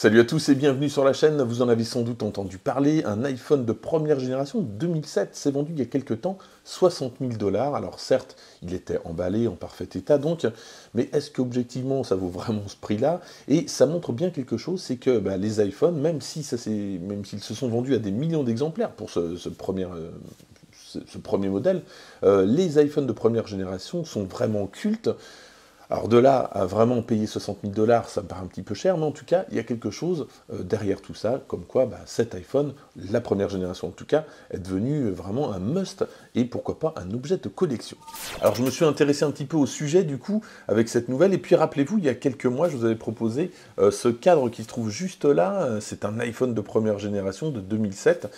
Salut à tous et bienvenue sur la chaîne, vous en avez sans doute entendu parler, un iPhone de première génération 2007 s'est vendu il y a quelques temps 60 000 dollars, alors certes il était emballé en parfait état donc, mais est-ce qu'objectivement ça vaut vraiment ce prix-là Et ça montre bien quelque chose, c'est que bah, les iPhones, même s'ils se sont vendus à des millions d'exemplaires pour ce, premier, euh, premier modèle, euh, les iPhones de première génération sont vraiment cultes, alors de là à vraiment payer 60 000 dollars, ça me paraît un petit peu cher, mais en tout cas, il y a quelque chose euh, derrière tout ça, comme quoi bah, cet iPhone, la première génération en tout cas, est devenu euh, vraiment un must et pourquoi pas un objet de collection. Alors je me suis intéressé un petit peu au sujet du coup avec cette nouvelle, et puis rappelez-vous, il y a quelques mois, je vous avais proposé euh, ce cadre qui se trouve juste là, c'est un iPhone de première génération de 2007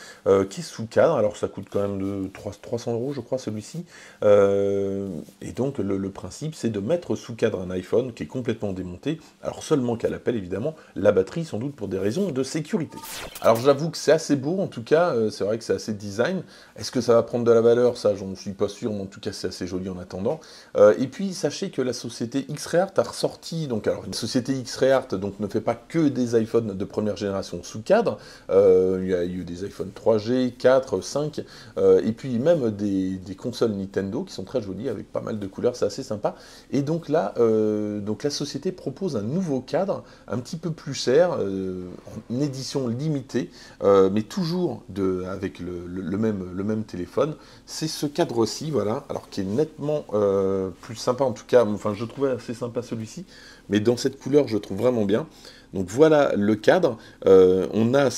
qui est sous cadre, alors ça coûte quand même de 300 euros je crois celui-ci, et donc le, le principe c'est de mettre sous cadre un iPhone qui est complètement démonté, alors seulement qu'à l'appel évidemment, la batterie sans doute pour des raisons de sécurité. Alors j'avoue que c'est assez beau en tout cas, euh, c'est vrai que c'est assez design. Est-ce que ça va prendre de la valeur Ça j'en suis pas sûr, en tout cas c'est assez joli en attendant. Euh, et puis sachez que la société X-Ray a ressorti, donc alors une société X-Ray donc ne fait pas que des iPhones de première génération sous cadre, euh, il y a eu des iPhones 3G, 4, 5, et puis même des, des consoles Nintendo qui sont très jolies avec pas mal de couleurs, c'est assez sympa. Et donc là, euh, donc la société propose un nouveau cadre un petit peu plus cher, euh, en édition limitée, euh, mais toujours avec le, même, le même téléphone. C'est ce cadre-ci, voilà, alors qui est nettement plus sympa en tout cas. Enfin, je trouvais assez sympa celui-ci, mais dans cette couleur, je trouve vraiment bien. Donc voilà le cadre. Euh, on a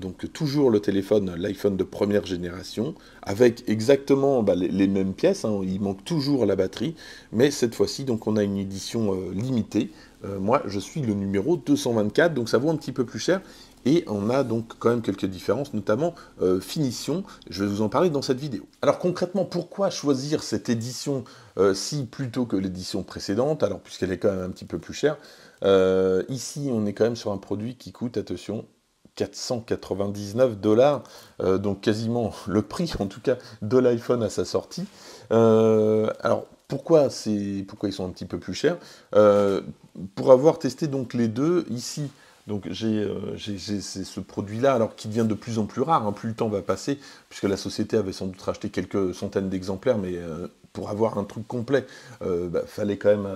donc toujours le téléphone, l'iPhone de première génération, avec exactement bah, les, mêmes pièces. Hein. Il manque toujours la batterie, mais cette fois-ci, donc on a une édition euh, limitée euh, moi, je suis le numéro 224, donc ça vaut un petit peu plus cher. Et on a donc quand même quelques différences, notamment euh, finition. Je vais vous en parler dans cette vidéo. Alors concrètement, pourquoi choisir cette édition euh, si plutôt que l'édition précédente Alors puisqu'elle est quand même un petit peu plus chère. Euh, ici, on est quand même sur un produit qui coûte, attention, 499 dollars, donc quasiment le prix en tout cas de l'iPhone à sa sortie. alors pourquoi, pourquoi ils sont un petit peu plus chers euh, Pour avoir testé donc les deux ici, donc j'ai euh, ce produit-là, alors qui devient de plus en plus rare, hein. plus le temps va passer, puisque la société avait sans doute racheté quelques centaines d'exemplaires, mais euh, pour avoir un truc complet, il bah, fallait quand même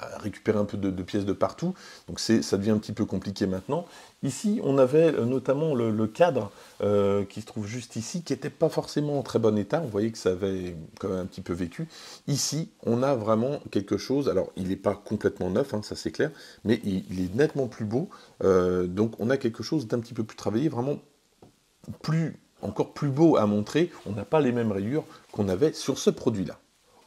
récupérer un peu de, pièces de partout, donc ça devient un petit peu compliqué maintenant. Ici, on avait euh, notamment le, cadre euh, qui se trouve juste ici, qui n'était pas forcément en très bon état, on voyait que ça avait quand même un petit peu vécu. Ici, on a vraiment quelque chose, alors il n'est pas complètement neuf, hein, ça c'est clair, mais il, est nettement plus beau, euh, donc on a quelque chose d'un petit peu plus travaillé, vraiment plus encore plus beau à montrer, on n'a pas les mêmes rayures qu'on avait sur ce produit-là.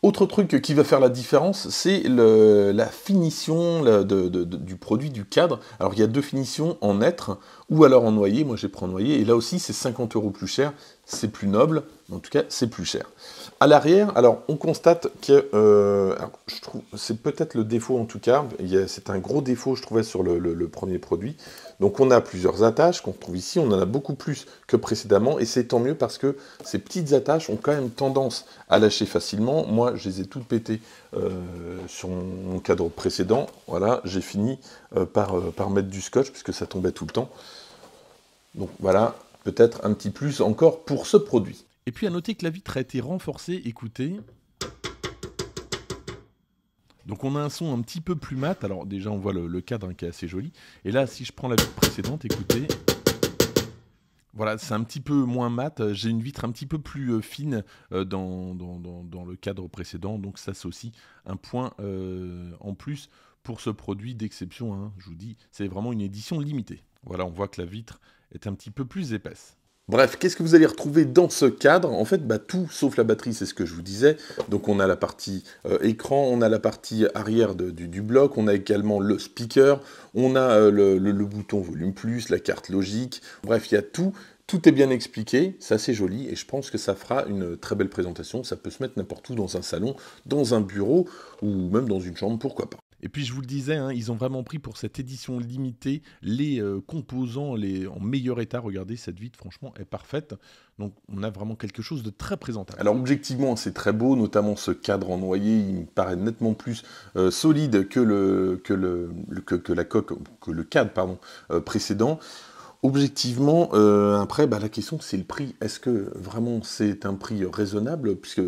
Autre truc qui va faire la différence, c'est la finition du produit, du cadre. Alors il y a deux finitions, en être ou alors en noyer. Moi j'ai pris en noyer, et là aussi c'est 50 euros plus cher, c'est plus noble, en tout cas c'est plus cher. À l'arrière, alors on constate que, euh, c'est peut-être le défaut en tout cas, c'est un gros défaut je trouvais sur le, premier produit. Donc on a plusieurs attaches qu'on trouve ici, on en a beaucoup plus que précédemment et c'est tant mieux parce que ces petites attaches ont quand même tendance à lâcher facilement. Moi je les ai toutes pétées euh, sur mon cadre précédent, voilà, j'ai fini euh, par, par mettre du scotch puisque ça tombait tout le temps. Donc voilà, peut-être un petit plus encore pour ce produit. Et puis à noter que la vitre a été renforcée, écoutez. Donc on a un son un petit peu plus mat, alors déjà on voit le, cadre hein, qui est assez joli. Et là si je prends la vitre précédente, écoutez. Voilà, c'est un petit peu moins mat. J'ai une vitre un petit peu plus euh, fine euh, dans, dans, le cadre précédent, donc ça c'est aussi un point euh, en plus pour ce produit d'exception. Hein, je vous dis, c'est vraiment une édition limitée. Voilà, on voit que la vitre est un petit peu plus épaisse. Bref, qu'est-ce que vous allez retrouver dans ce cadre En fait, bah, tout sauf la batterie, c'est ce que je vous disais. Donc on a la partie euh, écran, on a la partie arrière du, bloc, on a également le speaker, on a euh, le, bouton volume plus, la carte logique. Bref, il y a tout tout est bien expliqué, ça c'est joli et je pense que ça fera une très belle présentation. Ça peut se mettre n'importe où dans un salon, dans un bureau ou même dans une chambre, pourquoi pas. Et puis je vous le disais, hein, ils ont vraiment pris pour cette édition limitée les euh, composants les, en meilleur état. Regardez, cette vitre franchement est parfaite. Donc on a vraiment quelque chose de très présentable. Alors objectivement c'est très beau, notamment ce cadre en noyer, il me paraît nettement plus euh, solide que le, que, le, que, la coque, que le cadre pardon, euh, précédent. Objectivement, euh, après, bah, la question c'est le prix. Est-ce que vraiment c'est un prix raisonnable Puisque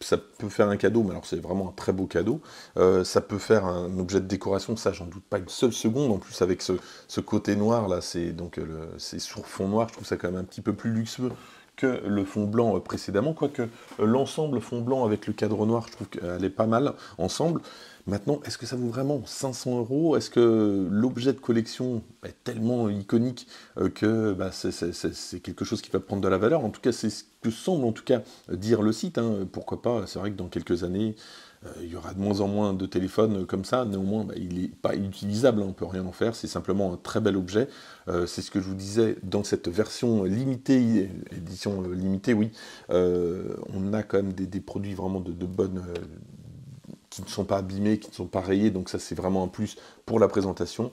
ça, peut faire un cadeau, mais alors c'est vraiment un très beau cadeau. Euh, ça peut faire un objet de décoration, ça j'en doute pas une seule seconde. En plus, avec ce, côté noir là, c'est donc euh, c'est sur fond noir, je trouve ça quand même un petit peu plus luxueux que le fond blanc euh, précédemment, quoique euh, l'ensemble fond blanc avec le cadre noir, je trouve qu'elle est pas mal ensemble. Maintenant, est-ce que ça vaut vraiment 500 euros Est-ce que l'objet de collection est tellement iconique euh, que bah, c'est quelque chose qui va prendre de la valeur En tout cas, c'est semble en tout cas dire le site. Hein. pourquoi pas C'est vrai que dans quelques années, euh, il y aura de moins en moins de téléphones comme ça. Néanmoins, bah, il n'est pas inutilisable, hein, on peut rien en faire. C'est simplement un très bel objet. Euh, c'est ce que je vous disais dans cette version limitée, édition euh, limitée, oui. on a quand même des, produits vraiment de, de bonnes qui ne sont pas abîmés, qui ne sont pas rayés, donc ça c'est vraiment un plus pour la présentation.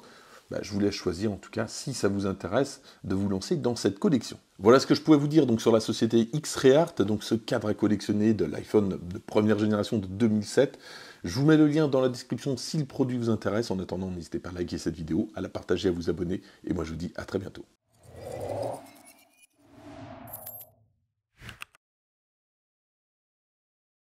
Bah, je vous laisse choisir en tout cas, si ça vous intéresse, de vous lancer dans cette collection. Voilà ce que je pouvais vous dire donc sur la société X-Reart, donc ce cadre à collectionner de l'iPhone de première génération de 2007. Je vous mets le lien dans la description si le produit vous intéresse. En attendant, n'hésitez pas à liker cette vidéo, à la partager, à vous abonner, et moi je vous dis à très bientôt.